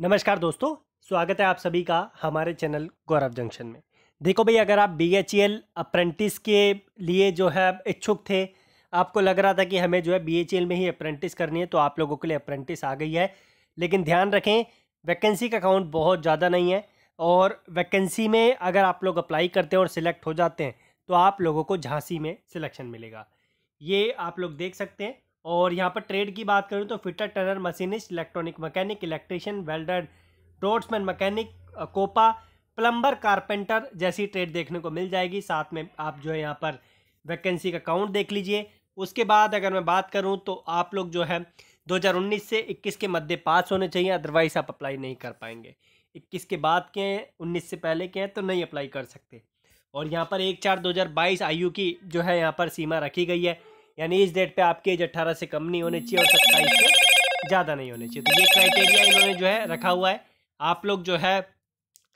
नमस्कार दोस्तों स्वागत है आप सभी का हमारे चैनल गौरव जंक्शन में देखो भाई अगर आप बी एच एल अप्रेंटिस के लिए जो है इच्छुक थे आपको लग रहा था कि हमें जो है बी एच एल में ही अप्रेंटिस करनी है तो आप लोगों के लिए अप्रेंटिस आ गई है लेकिन ध्यान रखें वैकेंसी का अकाउंट बहुत ज़्यादा नहीं है और वैकेंसी में अगर आप लोग अप्लाई करते हैं और सिलेक्ट हो जाते हैं तो आप लोगों को झांसी में सिलेक्शन मिलेगा ये आप लोग देख सकते हैं और यहाँ पर ट्रेड की बात करूँ तो fitter turner machinist electronic mechanic electrician welder रोड्समैन मैकेनिक कोपा प्लम्बर कारपेंटर जैसी ट्रेड देखने को मिल जाएगी साथ में आप जो है यहाँ पर वैकेंसी का काउंट देख लीजिए उसके बाद अगर मैं बात करूँ तो आप लोग जो है 2019 से 21 के मध्य पास होने चाहिए अदरवाइज आप अप्लाई नहीं कर पाएंगे 21 के बाद के हैं उन्नीस से पहले के हैं तो नहीं अप्लाई कर सकते और यहाँ पर एक चार 2022 आयु की जो है यहाँ पर सीमा रखी गई है यानी इस डेट पे आपकी एज अट्ठारह से कम नहीं होनी चाहिए और सत्ताईस से ज़्यादा नहीं होनी चाहिए तो ये क्राइटेरिया इन्होंने जो है रखा हुआ है आप लोग जो है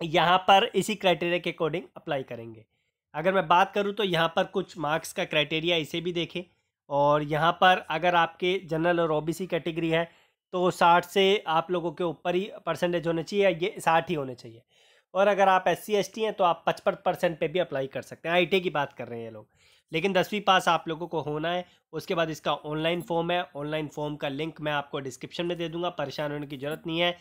यहाँ पर इसी क्राइटेरिया के अकॉर्डिंग अप्लाई करेंगे अगर मैं बात करूँ तो यहाँ पर कुछ मार्क्स का क्राइटेरिया इसे भी देखें और यहाँ पर अगर आपके जनरल और ओ कैटेगरी है तो साठ से आप लोगों के ऊपर ही परसेंटेज होने चाहिए ये साठ ही होने चाहिए और अगर आप एस सी हैं तो आप पचपन परसेंट पर भी अप्लाई कर सकते हैं आई की बात कर रहे हैं ये लोग लेकिन दसवीं पास आप लोगों को होना है उसके बाद इसका ऑनलाइन फॉर्म है ऑनलाइन फॉर्म का लिंक मैं आपको डिस्क्रिप्शन में दे दूंगा परेशान होने की ज़रूरत नहीं है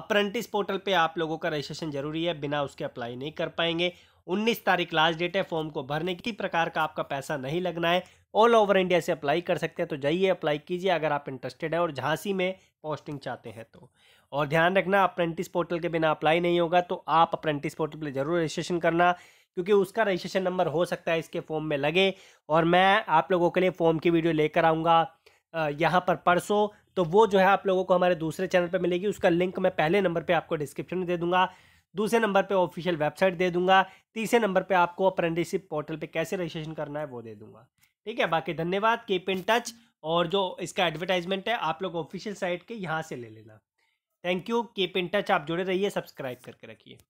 अप्रेंटिस पोर्टल पे आप लोगों का रजिस्ट्रेशन जरूरी है बिना उसके अप्लाई नहीं कर पाएंगे 19 तारीख लास्ट डेट है फॉर्म को भरने किसी प्रकार का आपका पैसा नहीं लगना है ऑल ओवर इंडिया से अप्लाई कर सकते हैं तो जाइए अप्लाई कीजिए अगर आप इंटरेस्टेड हैं और झांसी में पोस्टिंग चाहते हैं तो और ध्यान रखना अप्रेंटिस पोर्टल के बिना अप्लाई नहीं होगा तो आप अप्रेंटिस पोर्टल पर जरूर रजिस्ट्रेशन करना क्योंकि उसका रजिस्ट्रेशन नंबर हो सकता है इसके फॉर्म में लगे और मैं आप लोगों के लिए फॉर्म की वीडियो लेकर आऊँगा यहाँ पर परसों तो वो जो है आप लोगों को हमारे दूसरे चैनल पर मिलेगी उसका लिंक मैं पहले नंबर पर आपको डिस्क्रिप्शन में दे दूँगा दूसरे नंबर पर ऑफिशियल वेबसाइट दे दूँगा तीसरे नंबर पर आपको अप्रेंटिसिप पोर्टल पर कैसे रजिस्ट्रेशन करना है वो दे दूँगा ठीक है बाकी धन्यवाद कीप इन टच और जो इसका एडवर्टाइजमेंट है आप लोग ऑफिशियल साइट के यहाँ से ले लेना thank you keep in touch आप जुड़े रहिए सब्सक्राइब करके रखिए